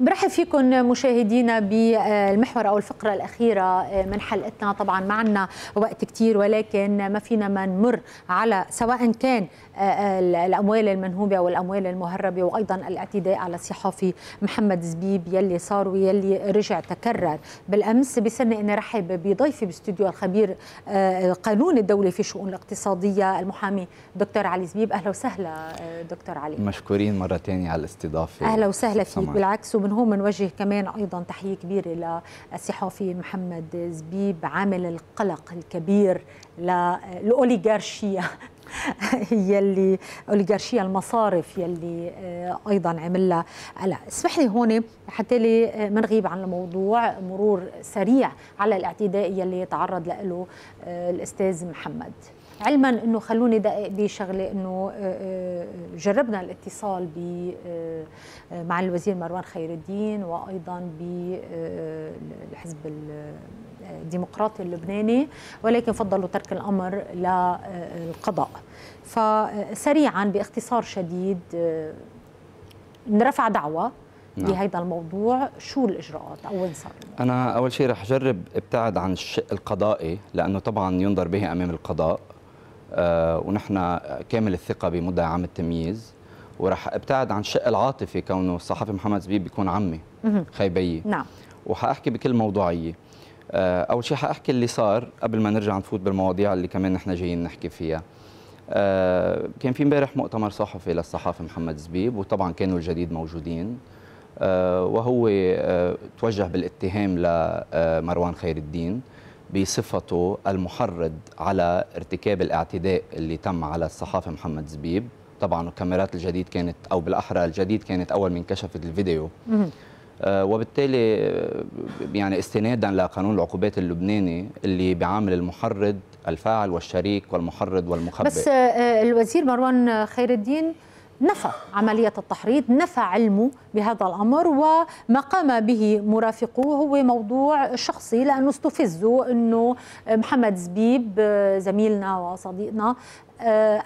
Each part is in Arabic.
برحب فيكم مشاهدينا بالمحور او الفقره الاخيره من حلقتنا طبعا ما عندنا وقت كثير ولكن ما فينا ما نمر على سواء كان آه، آه، الاموال المنهوبه او الاموال المهربه وايضا الاعتداء على الصحفي محمد زبيب يلي صار ويلي رجع تكرر بالامس بسنة اني رحب بضيفي باستوديو الخبير آه، قانون الدوله في الشؤون الاقتصاديه المحامي دكتور علي زبيب اهلا وسهلا دكتور علي مشكورين مره ثانيه على الاستضافه اهلا وسهلا فيك بالعكس من هون بنوجه كمان ايضا تحيه كبيره للصحفي محمد زبيب عامل القلق الكبير للاوليغارشيا يلي اوليغارشيا المصارف يلي آه، ايضا عملها قلق اسمح لي هون حتى لي آه، ما نغيب عن الموضوع مرور سريع على الاعتداء يلي تعرض له آه، الاستاذ محمد علما انه خلوني دقق بشغله انه آه، آه، جربنا الاتصال ب آه، مع الوزير مروان خير الدين وايضا بالحزب الديمقراطي اللبناني ولكن فضلوا ترك الامر للقضاء فسريعا باختصار شديد نرفع دعوه نعم. بهذا الموضوع شو الاجراءات او وين صار انا اول شيء رح اجرب ابتعد عن الشق القضائي لانه طبعا ينظر به امام القضاء آه، ونحن كامل الثقة بمدعي عام التمييز وراح ابتعد عن الشق العاطفي كونه الصحفي محمد زبيب بيكون عمي خيبيي نعم وحاحكي بكل موضوعية آه، أول شيء حاحكي اللي صار قبل ما نرجع نفوت بالمواضيع اللي كمان نحن جايين نحكي فيها آه، كان في امبارح مؤتمر صحفي للصحافي محمد زبيب وطبعا كانوا الجديد موجودين وهو توجه بالاتهام لمروان خير الدين بصفته المحرض على ارتكاب الاعتداء اللي تم على الصحافه محمد زبيب طبعا الكاميرات الجديد كانت او بالاحرى الجديد كانت اول من كشفت الفيديو آه وبالتالي آه، يعني استنادا لقانون العقوبات اللبناني اللي بيعامل المحرض الفاعل والشريك والمحرض والمخبئ بس آه, آه، الوزير مروان خير الدين نفى عملية التحريض نفى علمه بهذا الأمر وما قام به مرافقوه هو موضوع شخصي لأنه استفزوا أنه محمد زبيب زميلنا وصديقنا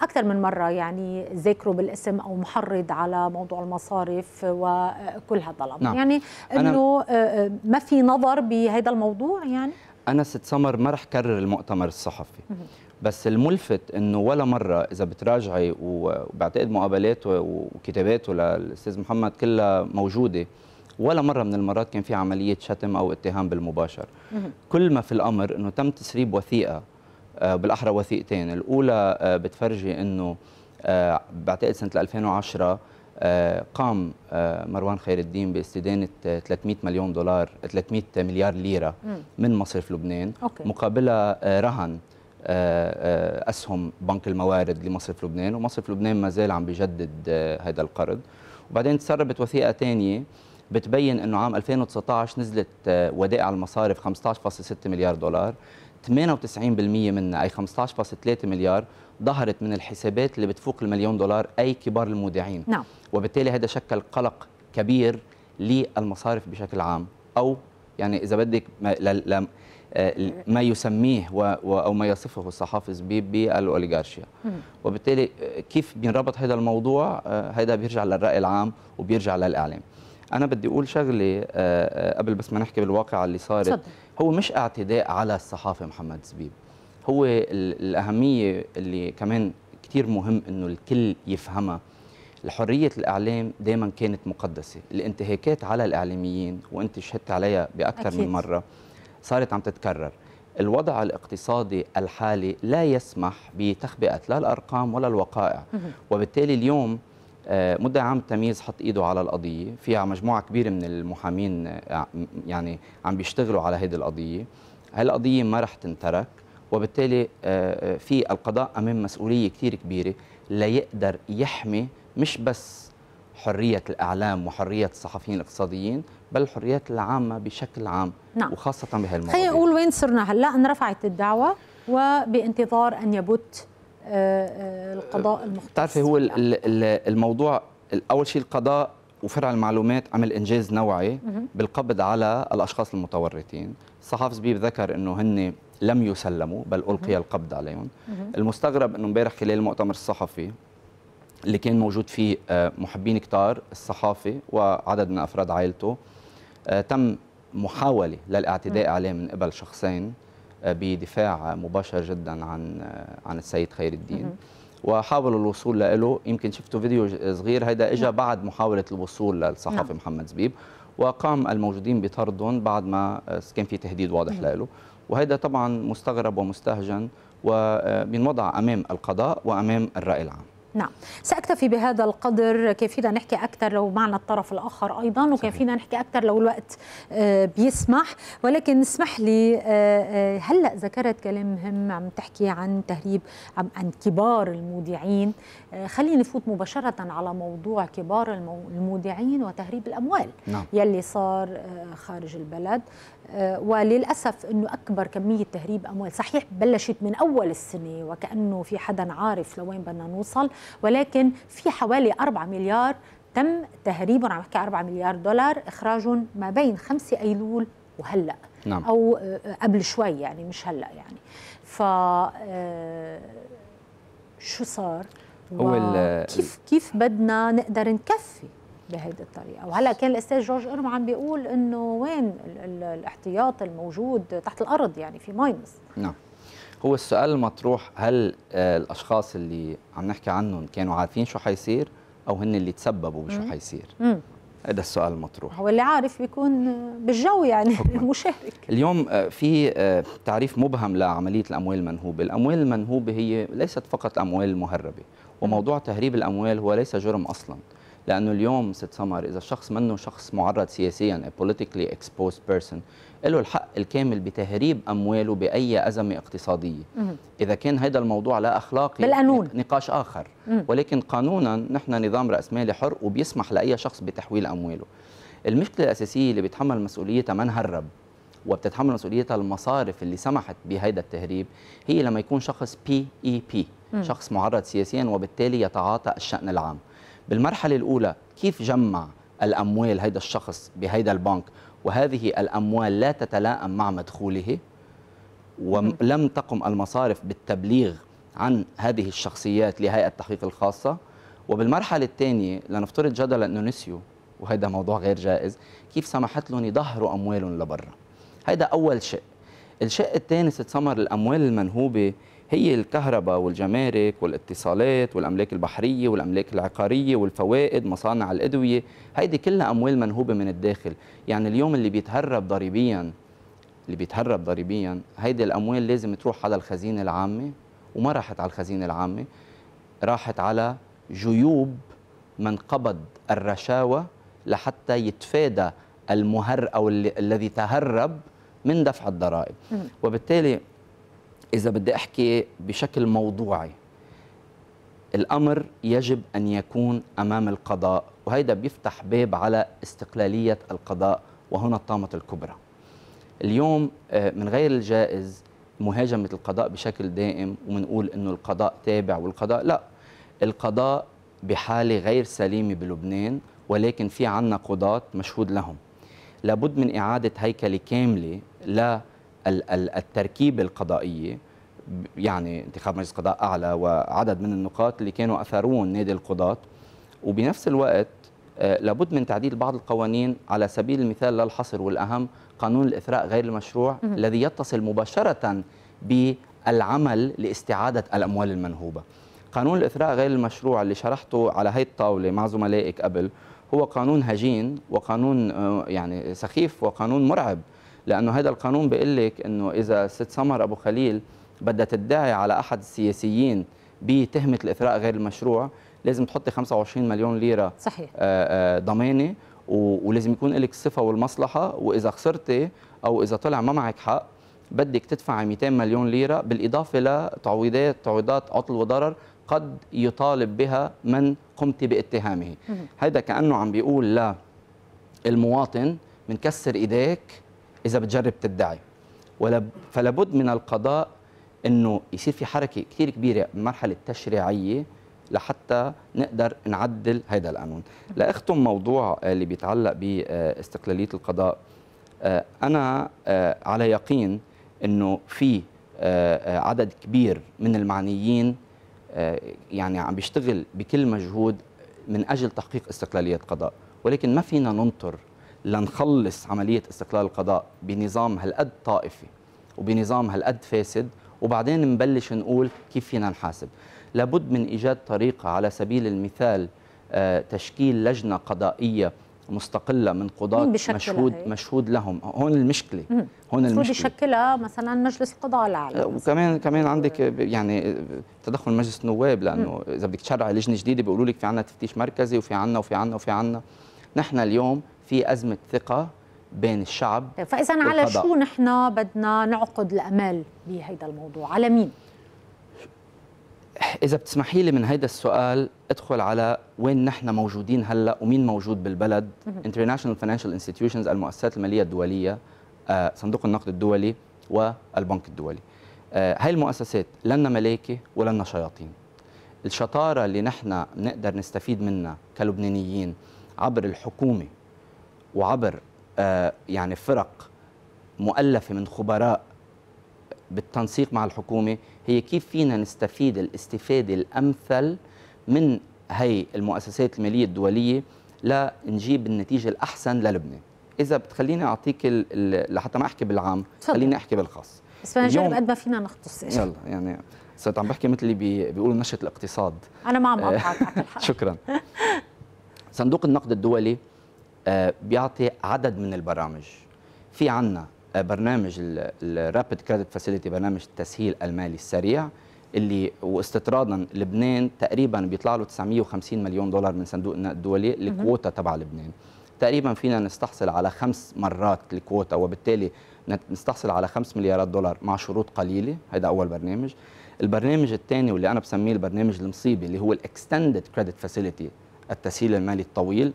أكثر من مرة يعني ذكروا بالاسم أو محرض على موضوع المصارف وكل هذا الأمر نعم. يعني أنه ما في نظر بهذا الموضوع يعني أنا ست سمر ما رح كرر المؤتمر الصحفي بس الملفت انه ولا مره اذا بتراجعي وبعتقد مقابلاته وكتاباته للاستاذ محمد كلها موجوده ولا مره من المرات كان في عمليه شتم او اتهام بالمباشر كل ما في الامر انه تم تسريب وثيقه آه، بالاحرى وثيقتين الاولى آه، بتفرجي انه آه، بعتقد سنه 2010 قام مروان خير الدين باستدانه 300 مليون دولار 300 مليار ليره من مصرف لبنان مقابلها رهن آه، آه، اسهم بنك الموارد لمصرف لبنان ومصرف لبنان ما زال عم بيجدد آه، هذا القرض وبعدين تسربت وثيقه ثانيه بتبين انه عام 2019 نزلت ودائع المصارف 15.6 مليار دولار 98% منها اي 15.3 مليار ظهرت من الحسابات اللي بتفوق المليون دولار اي كبار المودعين نعم. وبالتالي هذا شكل قلق كبير للمصارف بشكل عام او يعني اذا بدك ما يسميه او ما يصفه الصحافي زبيب بالاوليغارشيا وبالتالي آه، كيف بينربط هذا الموضوع آه، هذا بيرجع للراي العام وبيرجع للاعلام انا بدي اقول شغله آه، قبل بس ما نحكي بالواقع اللي صارت هو مش اعتداء على الصحافه محمد زبيب هو الاهميه اللي كمان كثير مهم انه الكل يفهمها حرية الإعلام دائما كانت مقدسة الانتهاكات على الإعلاميين وأنت شهدت عليها بأكثر أكيد. من مرة صارت عم تتكرر الوضع الاقتصادي الحالي لا يسمح بتخبئة لا الأرقام ولا الوقائع وبالتالي اليوم آه، مدعي عام التمييز حط ايده على القضيه فيها مجموعه كبيره من المحامين آه، يعني عم بيشتغلوا على هذه القضيه هالقضيه ما رح تنترك وبالتالي آه، في القضاء امام مسؤوليه كثير كبيره ليقدر يحمي مش بس حريه الاعلام وحريه الصحفيين الاقتصاديين بل الحريات العامه بشكل عام نعم. وخاصه بهذه المواضيع خلينا نقول وين صرنا هلا انرفعت الدعوه وبانتظار ان يبت آه، آه، القضاء آه، المختص بتعرفي هو الموضوع اول شيء القضاء وفرع المعلومات عمل انجاز نوعي بالقبض على الاشخاص المتورطين صحاف زبيب ذكر انه هن لم يسلموا بل القي القبض عليهم المستغرب انه امبارح خلال المؤتمر الصحفي اللي كان موجود فيه محبين كتار الصحافي وعدد من افراد عائلته آه، تم محاولة للاعتداء عليه من قبل شخصين آه، بدفاع مباشر جدا عن آه، عن السيد خير الدين وحاولوا الوصول له يمكن شفتوا فيديو صغير هيدا اجى نعم. بعد محاوله الوصول للصحفي نعم. محمد زبيب وقام الموجودين بطردهم بعد ما كان في تهديد واضح له وهذا طبعا مستغرب ومستهجن وبينوضع امام القضاء وامام الراي العام نعم سأكتفي بهذا القدر كيفينا نحكي أكثر لو معنا الطرف الآخر أيضا وكيفينا نحكي أكثر لو الوقت آه، بيسمح ولكن اسمح لي آه، آه، هلأ ذكرت كلام مهم عم تحكي عن تهريب عن كبار المودعين خليني نفوت مباشرة على موضوع كبار المودعين وتهريب الأموال نعم. يلي صار خارج البلد وللأسف أنه أكبر كمية تهريب أموال صحيح بلشت من أول السنة وكأنه في حدا عارف لوين بدنا نوصل ولكن في حوالي 4 مليار تم تهريب عم بحكي 4 مليار دولار اخراج ما بين 5 ايلول وهلا نعم. او آه، آه، قبل شوي يعني مش هلا يعني ف آه، شو صار هو كيف كيف بدنا نقدر نكفي بهيدي الطريقه وهلا كان الاستاذ جورج ارم عم بيقول انه وين الاحتياط الموجود تحت الارض يعني في ماينس نعم هو السؤال المطروح هل آه، الاشخاص اللي عم نحكي عنهم كانوا عارفين شو حيصير او هن اللي تسببوا بشو حيصير هذا السؤال المطروح هو اللي عارف بيكون بالجو يعني المشارك اليوم آه، في آه، تعريف مبهم لعمليه الاموال المنهوبه الاموال المنهوبه هي ليست فقط اموال مهربه وموضوع تهريب الاموال هو ليس جرم اصلا لانه اليوم ست سمر اذا الشخص منه شخص معرض سياسيا بوليتيكلي اكسبوزد بيرسون له الحق الكامل بتهريب امواله باي ازمه اقتصاديه مم. اذا كان هذا الموضوع لا اخلاقي بالقانون نقاش اخر مم. ولكن قانونا نحن نظام راس مالي حر وبيسمح لاي شخص بتحويل امواله المشكله الاساسيه اللي بيتحمل مسؤوليتها من هرب وبتتحمل مسؤوليتها المصارف اللي سمحت بهذا التهريب هي لما يكون شخص بي اي بي شخص معرض سياسيا وبالتالي يتعاطى الشان العام بالمرحله الاولى كيف جمع الاموال هيدا الشخص بهيدا البنك وهذه الاموال لا تتلائم مع مدخوله ولم تقم المصارف بالتبليغ عن هذه الشخصيات لهيئه التحقيق الخاصه وبالمرحله الثانيه لنفترض جدلا انه نسيوا وهذا موضوع غير جائز كيف سمحت لهم يظهروا اموالهم لبرا هيدا اول شيء الشق الثاني سمر الاموال المنهوبه هي الكهرباء والجمارك والاتصالات والأملاك البحرية والأملاك العقارية والفوائد مصانع الأدوية هيدي كلها أموال منهوبة من الداخل يعني اليوم اللي بيتهرب ضريبيا اللي بيتهرب ضريبيا هيدي الأموال لازم تروح على الخزينة العامة وما راحت على الخزينة العامة راحت على جيوب من قبض الرشاوى لحتى يتفادى المهر أو الذي تهرب من دفع الضرائب وبالتالي إذا بدي أحكي بشكل موضوعي الأمر يجب أن يكون أمام القضاء وهيدا بيفتح باب على استقلالية القضاء وهنا الطامة الكبرى اليوم آه، من غير الجائز مهاجمة القضاء بشكل دائم ومنقول أنه القضاء تابع والقضاء لا القضاء بحالة غير سليمة بلبنان ولكن في عنا قضاة مشهود لهم لابد من إعادة هيكلة كاملة لا التركيبه القضائيه يعني انتخاب مجلس قضاء اعلى وعدد من النقاط اللي كانوا أثرون نادي القضاه وبنفس الوقت آه، لابد من تعديل بعض القوانين على سبيل المثال للحصر والاهم قانون الاثراء غير المشروع الذي يتصل مباشره بالعمل لاستعاده الاموال المنهوبه. قانون الاثراء غير المشروع اللي شرحته على هي الطاوله مع زملائك قبل هو قانون هجين وقانون آه، يعني سخيف وقانون مرعب لانه هذا القانون بيقول لك انه اذا ست سمر ابو خليل بدها تدعي على احد السياسيين بتهمه الاثراء غير المشروع لازم تحطي 25 مليون ليره صحيح آه، آه، ضمانه ولازم يكون لك الصفه والمصلحه واذا خسرتي او اذا طلع ما معك حق بدك تدفعي 200 مليون ليره بالاضافه لتعويضات تعويضات عطل وضرر قد يطالب بها من قمت باتهامه هذا كانه عم بيقول لا المواطن منكسر ايديك اذا بتجرب تدعي ولا فلابد من القضاء انه يصير في حركه كثير كبيره بالمرحله التشريعيه لحتى نقدر نعدل هذا القانون لاختم موضوع اللي بيتعلق باستقلاليه القضاء آه، انا آه، على يقين انه في آه، عدد كبير من المعنيين يعني عم بيشتغل بكل مجهود من اجل تحقيق استقلاليه القضاء ولكن ما فينا ننطر لنخلص عملية استقلال القضاء بنظام هالقد طائفي وبنظام هالقد فاسد وبعدين نبلش نقول كيف فينا نحاسب لابد من إيجاد طريقة على سبيل المثال آه، تشكيل لجنة قضائية مستقلة من قضاة مشهود هي. مشهود لهم هون المشكلة هون المشكلة يشكلها مثلا مجلس القضاء الأعلى آه، وكمان كمان عندك آه، يعني تدخل مجلس النواب لأنه إذا بدك تشرعي لجنة جديدة بيقولوا لك في عنا تفتيش مركزي وفي عنا وفي عنا وفي عنا نحن اليوم في ازمه ثقه بين الشعب طيب، فاذا على شو نحن بدنا نعقد الامال بهذا الموضوع على مين اذا بتسمحي لي من هيدا السؤال ادخل على وين نحن موجودين هلا ومين موجود بالبلد انترناشونال فاينانشال انستتيوشنز المؤسسات الماليه الدوليه آه، صندوق النقد الدولي والبنك الدولي آه، هاي المؤسسات لنا ملاكه ولنا شياطين الشطاره اللي نحن نقدر نستفيد منها كلبنانيين عبر الحكومه وعبر آه، يعني فرق مؤلفه من خبراء بالتنسيق مع الحكومه هي كيف فينا نستفيد الاستفاده الامثل من هي المؤسسات الماليه الدوليه لنجيب النتيجه الاحسن للبنان اذا بتخليني اعطيك لحتى ما احكي بالعام صدق. خليني احكي بالخاص بس بدنا نجرب قد ما فينا نختص يلا يعني صرت عم بحكي مثل اللي بيقولوا نشط الاقتصاد انا ما عم اقطعك شكرا صندوق النقد الدولي آه، بيعطي عدد من البرامج في عنا آه، برنامج الرابد كريدت فاسيليتي برنامج التسهيل المالي السريع اللي واستطرادا لبنان تقريبا بيطلع له 950 مليون دولار من صندوق النقد الدولي الكوota تبع لبنان تقريبا فينا نستحصل على خمس مرات الكوتا وبالتالي نستحصل على 5 مليارات دولار مع شروط قليله هذا اول برنامج البرنامج الثاني واللي انا بسميه البرنامج المصيبه اللي هو الاكستندد كريدت فاسيليتي التسهيل المالي الطويل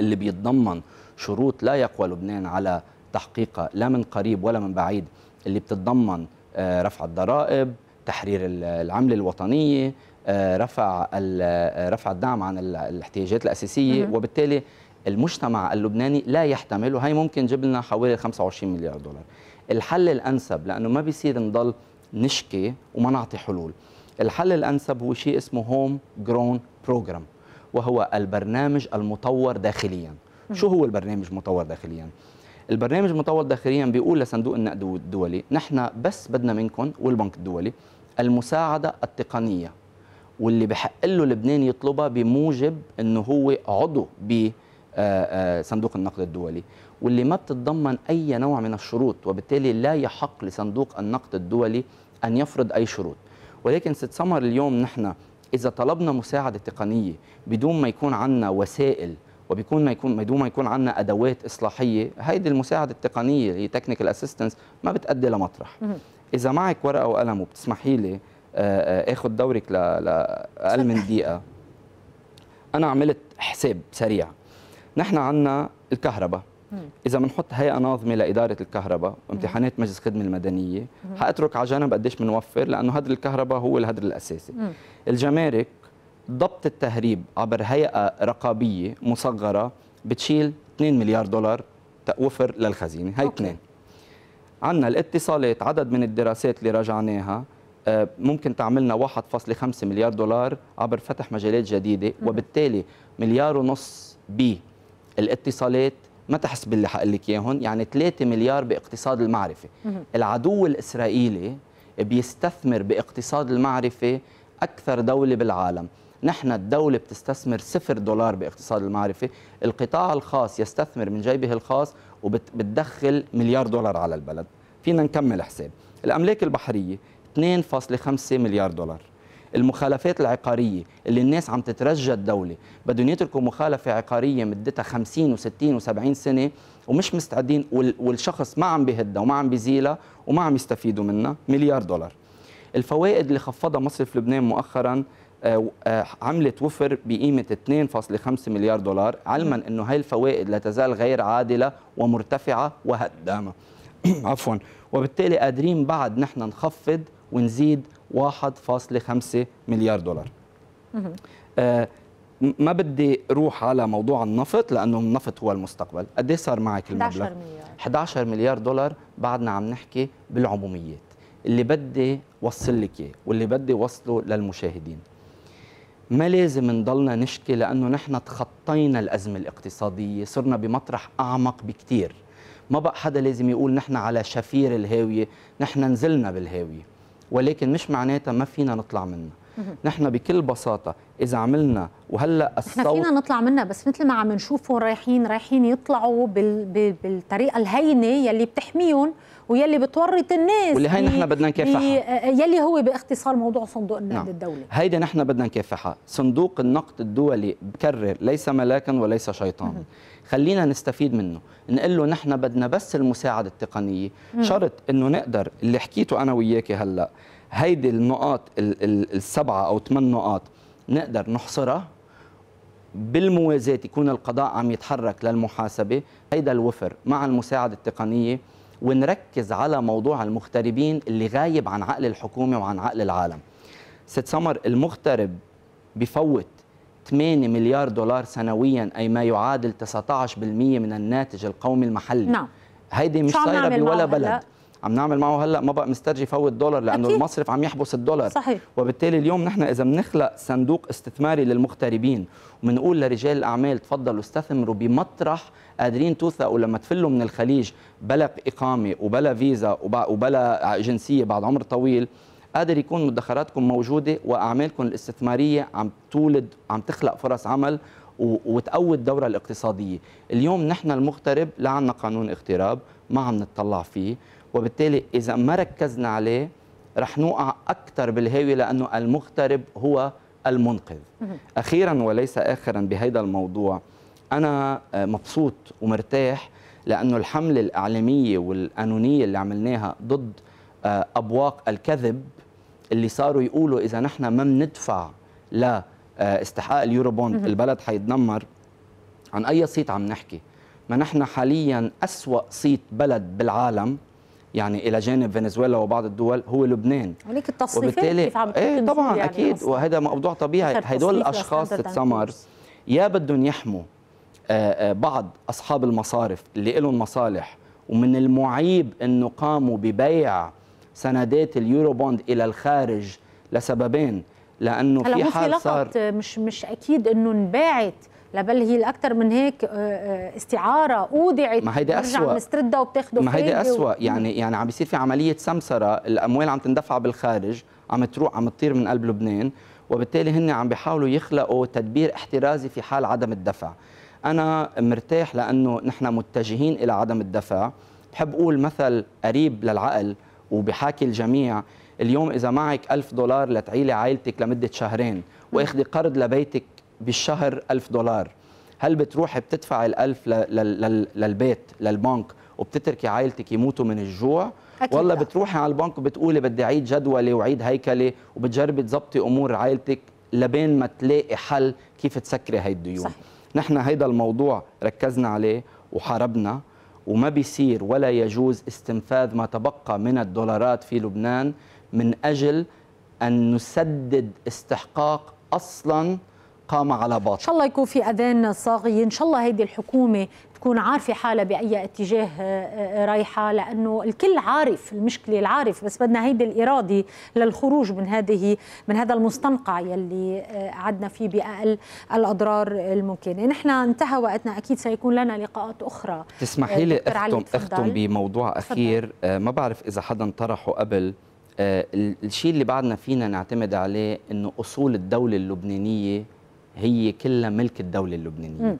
اللي بيتضمن شروط لا يقوى لبنان على تحقيقها لا من قريب ولا من بعيد اللي بتتضمن آه، رفع الضرائب تحرير العمله الوطنيه آه، رفع آه، رفع الدعم عن الاحتياجات الاساسيه وبالتالي المجتمع اللبناني لا يحتمل وهي ممكن جيب لنا حوالي 25 مليار دولار الحل الانسب لانه ما بيصير نضل نشكي وما نعطي حلول الحل الانسب هو شيء اسمه هوم جرون بروجرام وهو البرنامج المطور داخليا شو هو البرنامج المطور داخليا البرنامج المطور داخليا بيقول لصندوق النقد الدولي نحن بس بدنا منكم والبنك الدولي المساعده التقنيه واللي بحق له لبنان يطلبها بموجب انه هو عضو ب آه، آه، صندوق النقد الدولي واللي ما بتتضمن اي نوع من الشروط وبالتالي لا يحق لصندوق النقد الدولي ان يفرض اي شروط ولكن ست سمر اليوم نحن اذا طلبنا مساعده تقنيه بدون ما يكون عندنا وسائل وبيكون ما يكون بدون ما يكون عندنا ادوات اصلاحيه هيدي المساعده التقنيه اللي هي تكنيكال اسيستنس ما بتادي لمطرح اذا معك ورقه وقلم وبتسمحي لي آه، آه، اخذ دورك لاقل من دقيقه انا عملت حساب سريع نحن عندنا الكهرباء اذا بنحط هيئه ناظمه لاداره الكهرباء وامتحانات مجلس الخدمه المدنيه حاترك على جنب قديش بنوفر لانه هدر الكهرباء هو الهدر الاساسي الجمارك ضبط التهريب عبر هيئه رقابيه مصغره بتشيل 2 مليار دولار وفر للخزينه هي اثنين عندنا الاتصالات عدد من الدراسات اللي راجعناها آه، ممكن تعملنا 1.5 مليار دولار عبر فتح مجالات جديده وبالتالي مليار ونص بالاتصالات ما تحسب اللي حقول لك اياهم يعني 3 مليار باقتصاد المعرفه العدو الاسرائيلي بيستثمر باقتصاد المعرفه اكثر دوله بالعالم نحن الدولة بتستثمر صفر دولار باقتصاد المعرفة القطاع الخاص يستثمر من جيبه الخاص وبتدخل مليار دولار على البلد فينا نكمل حساب الأملاك البحرية 2.5 مليار دولار المخالفات العقاريه اللي الناس عم تترجى الدوله بدهم يتركوا مخالفه عقاريه مدتها 50 و60 و70 سنه ومش مستعدين والشخص ما عم بهدها وما عم بيزيلها وما عم يستفيدوا منها مليار دولار الفوائد اللي خفضها مصرف لبنان مؤخرا آه، آه، عملت وفر بقيمة 2.5 مليار دولار علما أنه هاي الفوائد لا تزال غير عادلة ومرتفعة وهدامة عفوا وبالتالي قادرين بعد نحن نخفض ونزيد 1.5 مليار دولار آه ما بدي روح على موضوع النفط لانه النفط هو المستقبل قد صار معك المبلغ 11 مليار 11 مليار دولار بعدنا عم نحكي بالعموميات اللي بدي وصل لك اياه واللي بدي وصله للمشاهدين ما لازم نضلنا نشكي لانه نحن تخطينا الازمه الاقتصاديه صرنا بمطرح اعمق بكثير ما بقى حدا لازم يقول نحن على شفير الهاويه نحن نزلنا بالهاويه ولكن مش معناتها ما فينا نطلع منها نحن بكل بساطه اذا عملنا وهلا الصوت نحن فينا نطلع منها بس مثل ما عم نشوفهم رايحين رايحين يطلعوا بال... بالطريقه الهينه يلي بتحميهم ويلي بتورط الناس واللي هي نحن بدنا نكافحها آه، يلي هو باختصار موضوع صندوق النقد نعم. الدولي هيدي نحن بدنا نكافحها صندوق النقد الدولي بكرر ليس ملاكا وليس شيطانا خلينا نستفيد منه نقول له نحن بدنا بس المساعده التقنيه شرط انه نقدر اللي حكيته انا وياكي هلا هيدي النقاط السبعه او ثمان نقاط نقدر نحصرها بالموازاة يكون القضاء عم يتحرك للمحاسبة هيدا الوفر مع المساعدة التقنية ونركز على موضوع المغتربين اللي غايب عن عقل الحكومة وعن عقل العالم ست سمر المغترب بفوت 8 مليار دولار سنويا أي ما يعادل 19% من الناتج القومي المحلي نعم هيدي مش صايرة بولا بلد عم نعمل معه هلا ما بقى مسترجي فوت دولار لانه أكيد. المصرف عم يحبس الدولار صحيح. وبالتالي اليوم نحن اذا بنخلق صندوق استثماري للمغتربين وبنقول لرجال الاعمال تفضلوا استثمروا بمطرح قادرين توثقوا لما تفلوا من الخليج بلا اقامه وبلا فيزا وبلا جنسيه بعد عمر طويل قادر يكون مدخراتكم موجوده واعمالكم الاستثماريه عم تولد عم تخلق فرص عمل وتقوي الدوره الاقتصاديه اليوم نحن المغترب لا عندنا قانون اغتراب ما عم نتطلع فيه وبالتالي اذا ما ركزنا عليه رح نوقع اكثر بالهاوي لانه المغترب هو المنقذ اخيرا وليس اخرا بهذا الموضوع انا آه، مبسوط ومرتاح لانه الحمله الاعلاميه والقانونيه اللي عملناها ضد آه، ابواق الكذب اللي صاروا يقولوا اذا نحن ما بندفع لاستحقاق آه، اليوروبوند البلد حيتدمر عن اي صيت عم نحكي ما نحن حاليا اسوا صيت بلد بالعالم يعني الى جانب فنزويلا وبعض الدول هو لبنان هناك التصنيفات وبالتالي كيف عم ايه طبعا يعني اكيد أصلاً. وهذا موضوع طبيعي هدول الاشخاص السمرز يا بدهم يحموا آه، آه، بعض اصحاب المصارف اللي لهم مصالح ومن المعيب انه قاموا ببيع سندات اليورو بوند الى الخارج لسببين لانه في حال صار مش مش اكيد انه انباعت لا بل هي الاكثر من هيك آه، آه، استعاره اودعت ما هيدي اسوء مستردة وبتاخده ما هيدي اسوء و... يعني يعني عم بيصير في عمليه سمسره الاموال عم تندفع بالخارج عم تروح عم تطير من قلب لبنان وبالتالي هن عم بيحاولوا يخلقوا تدبير احترازي في حال عدم الدفع انا مرتاح لانه نحن متجهين الى عدم الدفع بحب اقول مثل قريب للعقل وبحاكي الجميع اليوم اذا معك ألف دولار لتعيلي عائلتك لمده شهرين واخذي قرض لبيتك بالشهر 1000 دولار هل بتروح بتدفع ال1000 للبيت للبنك وبتتركي عائلتك يموتوا من الجوع أكيد ولا بتروحي على البنك وبتقولي بدي اعيد جدولي وعيد هيكلي وبتجربي تظبطي امور عائلتك لبين ما تلاقي حل كيف تسكري هاي الديون صح. نحن هيدا الموضوع ركزنا عليه وحاربنا وما بيصير ولا يجوز استنفاذ ما تبقى من الدولارات في لبنان من اجل ان نسدد استحقاق اصلا قام على باطل ان شاء الله يكون في اذان صاغيه ان شاء الله هيدي الحكومه تكون عارفه حالها باي اتجاه آه، آه، رايحه لانه الكل عارف المشكله العارف بس بدنا هيدي الاراده للخروج من هذه من هذا المستنقع يلي آه، قعدنا فيه باقل الاضرار الممكنه نحن انتهى وقتنا اكيد سيكون لنا لقاءات اخرى تسمحي لي اختم اختم بموضوع اخير ما بعرف اذا حدا طرحه قبل الشيء اللي بعدنا فينا نعتمد عليه انه اصول الدوله اللبنانيه هي كلها ملك الدوله اللبنانيه م.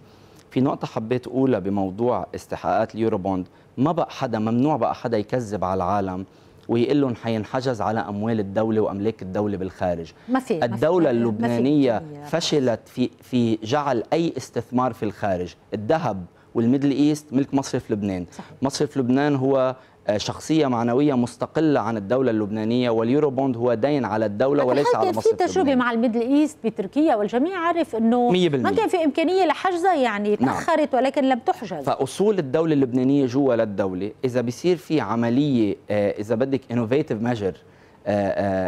في نقطه حبيت اقولها بموضوع استحقاقات اليوروبوند ما بقى حدا ممنوع بقى حدا يكذب على العالم ويقول لهم حينحجز على اموال الدوله واملاك الدوله بالخارج ما في الدوله ما اللبنانيه ما في فشلت في في جعل اي استثمار في الخارج الذهب والميدل ايست ملك مصرف لبنان صحيح. مصرف لبنان هو آه، شخصيه معنويه مستقله عن الدوله اللبنانيه واليورو بوند هو دين على الدوله وليس على مصر في تجربه مع الميدل ايست بتركيا والجميع عارف انه ما كان في امكانيه لحجزها يعني نعم. تاخرت نعم. ولكن لم تحجز فاصول الدوله اللبنانيه جوا للدوله اذا بيصير في عمليه آه، اذا بدك انوفيتيف آه، ميجر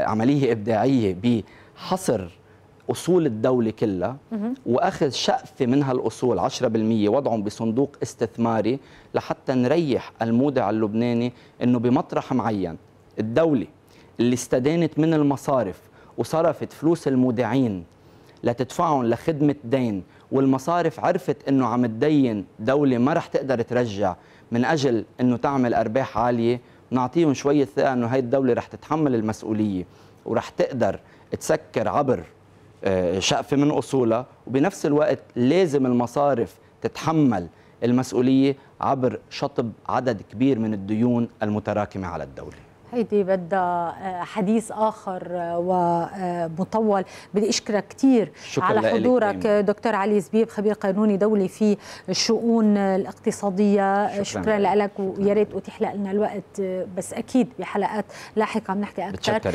عمليه ابداعيه بحصر اصول الدوله كلها واخذ شقفه من هالاصول 10% وضعهم بصندوق استثماري لحتى نريح المودع اللبناني انه بمطرح معين الدوله اللي استدانت من المصارف وصرفت فلوس المودعين لتدفعهم لخدمه دين والمصارف عرفت انه عم تدين دوله ما رح تقدر ترجع من اجل انه تعمل ارباح عاليه نعطيهم شويه ثقه انه هاي الدوله رح تتحمل المسؤوليه ورح تقدر تسكر عبر آه، شقفة من اصولها وبنفس الوقت لازم المصارف تتحمل المسؤوليه عبر شطب عدد كبير من الديون المتراكمه على الدوله هيدي بدها آه، حديث اخر آه، ومطول بدي اشكرك كثير على حضورك دكتور علي زبيب خبير قانوني دولي في الشؤون الاقتصاديه شكرا, شكرا لك ويا ريت اتيح لنا الوقت بس اكيد بحلقات لاحقه بنحكي اكثر